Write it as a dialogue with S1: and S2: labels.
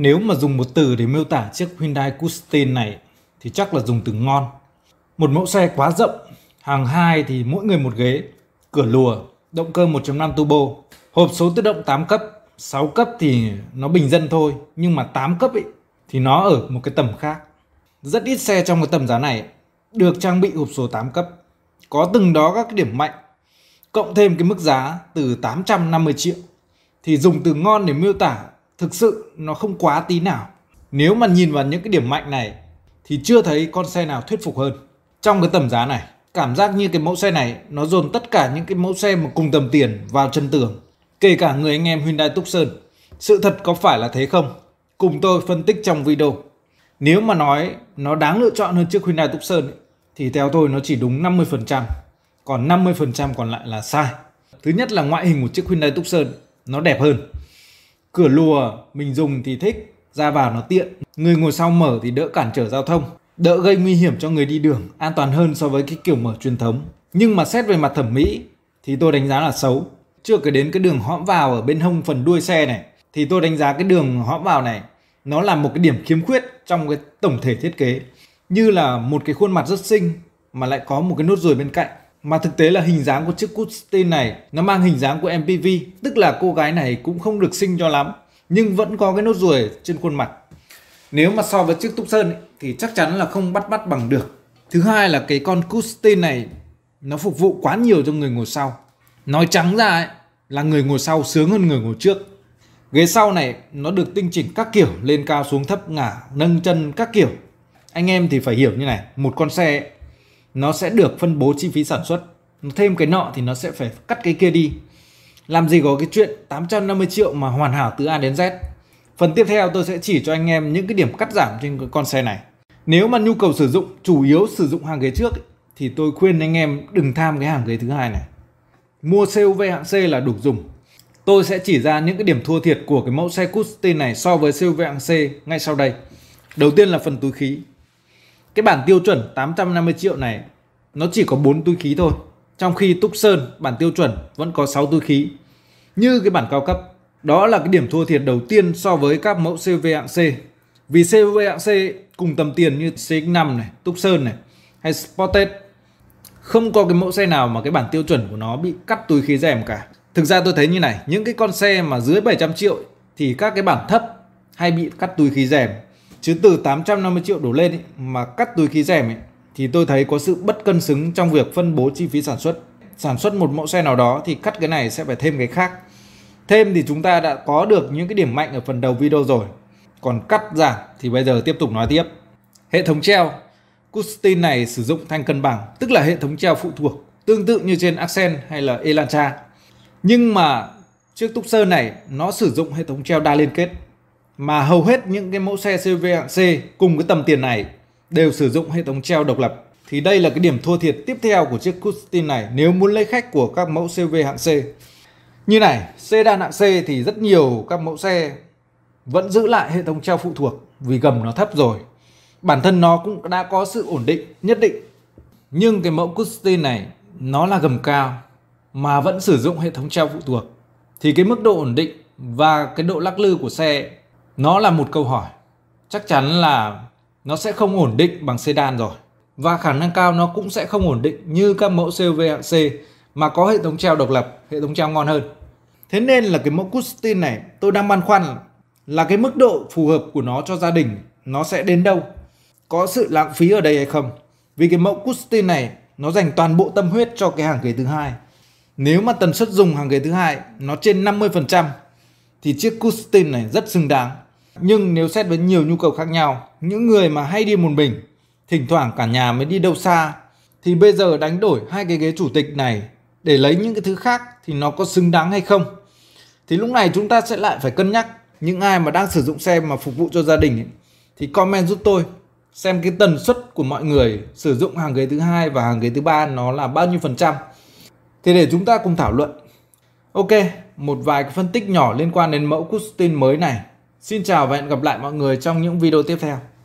S1: Nếu mà dùng một từ để miêu tả chiếc Hyundai Custin này thì chắc là dùng từ ngon. Một mẫu xe quá rộng, hàng hai thì mỗi người một ghế, cửa lùa, động cơ 1.5 turbo, hộp số tự động 8 cấp, 6 cấp thì nó bình dân thôi, nhưng mà 8 cấp ấy thì nó ở một cái tầm khác. Rất ít xe trong cái tầm giá này được trang bị hộp số 8 cấp, có từng đó các cái điểm mạnh. Cộng thêm cái mức giá từ 850 triệu thì dùng từ ngon để miêu tả thực sự nó không quá tí nào. Nếu mà nhìn vào những cái điểm mạnh này thì chưa thấy con xe nào thuyết phục hơn. Trong cái tầm giá này, cảm giác như cái mẫu xe này nó dồn tất cả những cái mẫu xe mà cùng tầm tiền vào chân tường. Kể cả người anh em Hyundai Tucson. Sự thật có phải là thế không? Cùng tôi phân tích trong video. Nếu mà nói nó đáng lựa chọn hơn chiếc Hyundai Tucson thì theo tôi nó chỉ đúng 50%, còn 50% còn lại là sai. Thứ nhất là ngoại hình của chiếc Hyundai Tucson nó đẹp hơn cửa lùa mình dùng thì thích ra vào nó tiện người ngồi sau mở thì đỡ cản trở giao thông đỡ gây nguy hiểm cho người đi đường an toàn hơn so với cái kiểu mở truyền thống nhưng mà xét về mặt thẩm mỹ thì tôi đánh giá là xấu chưa kể đến cái đường hõm vào ở bên hông phần đuôi xe này thì tôi đánh giá cái đường hõm vào này nó là một cái điểm khiếm khuyết trong cái tổng thể thiết kế như là một cái khuôn mặt rất xinh mà lại có một cái nốt ruồi bên cạnh mà thực tế là hình dáng của chiếc cút tên này nó mang hình dáng của MPV, tức là cô gái này cũng không được xinh cho lắm, nhưng vẫn có cái nốt ruồi trên khuôn mặt. Nếu mà so với chiếc Túc Sơn ấy, thì chắc chắn là không bắt bắt bằng được. Thứ hai là cái con cút tên này nó phục vụ quá nhiều cho người ngồi sau. Nói trắng ra ấy, là người ngồi sau sướng hơn người ngồi trước. Ghế sau này nó được tinh chỉnh các kiểu lên cao xuống thấp ngả nâng chân các kiểu. Anh em thì phải hiểu như này, một con xe nó sẽ được phân bố chi phí sản xuất thêm cái nọ thì nó sẽ phải cắt cái kia đi làm gì có cái chuyện 850 triệu mà hoàn hảo từ A đến Z phần tiếp theo tôi sẽ chỉ cho anh em những cái điểm cắt giảm trên con xe này nếu mà nhu cầu sử dụng chủ yếu sử dụng hàng ghế trước thì tôi khuyên anh em đừng tham cái hàng ghế thứ hai này mua CUV hạng C là đủ dùng tôi sẽ chỉ ra những cái điểm thua thiệt của cái mẫu xe Custy này so với CUV hạng C ngay sau đây đầu tiên là phần túi khí cái bản tiêu chuẩn 850 triệu này nó chỉ có 4 túi khí thôi trong khi Túc Sơn bản tiêu chuẩn vẫn có 6 túi khí như cái bản cao cấp đó là cái điểm thua thiệt đầu tiên so với các mẫu CV hạng C vì CV hạng C cùng tầm tiền như CX5 này, Túc Sơn này hay Sportage không có cái mẫu xe nào mà cái bản tiêu chuẩn của nó bị cắt túi khí rèm cả Thực ra tôi thấy như này, những cái con xe mà dưới 700 triệu thì các cái bản thấp hay bị cắt túi khí rèm Chứ từ 850 triệu đổ lên ấy, mà cắt túi khí rẻ thì tôi thấy có sự bất cân xứng trong việc phân bố chi phí sản xuất. Sản xuất một mẫu xe nào đó thì cắt cái này sẽ phải thêm cái khác. Thêm thì chúng ta đã có được những cái điểm mạnh ở phần đầu video rồi. Còn cắt giảm thì bây giờ tiếp tục nói tiếp. Hệ thống treo Custin này sử dụng thanh cân bằng, tức là hệ thống treo phụ thuộc, tương tự như trên Accent hay là Elantra. Nhưng mà chiếc Tucson này nó sử dụng hệ thống treo đa liên kết, mà hầu hết những cái mẫu xe CV hạng C cùng cái tầm tiền này đều sử dụng hệ thống treo độc lập. Thì đây là cái điểm thua thiệt tiếp theo của chiếc Custin này nếu muốn lấy khách của các mẫu CV hạng C. Như này, sedan hạng C thì rất nhiều các mẫu xe vẫn giữ lại hệ thống treo phụ thuộc vì gầm nó thấp rồi. Bản thân nó cũng đã có sự ổn định nhất định. Nhưng cái mẫu Custin này nó là gầm cao mà vẫn sử dụng hệ thống treo phụ thuộc thì cái mức độ ổn định và cái độ lắc lư của xe nó là một câu hỏi. Chắc chắn là nó sẽ không ổn định bằng sedan rồi. Và khả năng cao nó cũng sẽ không ổn định như các mẫu CUV hạng C mà có hệ thống treo độc lập, hệ thống treo ngon hơn. Thế nên là cái mẫu Custin này tôi đang băn khoăn là cái mức độ phù hợp của nó cho gia đình nó sẽ đến đâu? Có sự lãng phí ở đây hay không? Vì cái mẫu Custin này nó dành toàn bộ tâm huyết cho cái hàng ghế thứ hai. Nếu mà tần suất dùng hàng ghế thứ hai nó trên 50% thì chiếc Custin này rất xứng đáng. Nhưng nếu xét với nhiều nhu cầu khác nhau, những người mà hay đi một mình, thỉnh thoảng cả nhà mới đi đâu xa, thì bây giờ đánh đổi hai cái ghế chủ tịch này để lấy những cái thứ khác thì nó có xứng đáng hay không? Thì lúc này chúng ta sẽ lại phải cân nhắc những ai mà đang sử dụng xe mà phục vụ cho gia đình ấy, thì comment giúp tôi xem cái tần suất của mọi người sử dụng hàng ghế thứ hai và hàng ghế thứ ba nó là bao nhiêu phần trăm. Thì để chúng ta cùng thảo luận. Ok, một vài cái phân tích nhỏ liên quan đến mẫu Custin mới này Xin chào và hẹn gặp lại mọi người trong những video tiếp theo.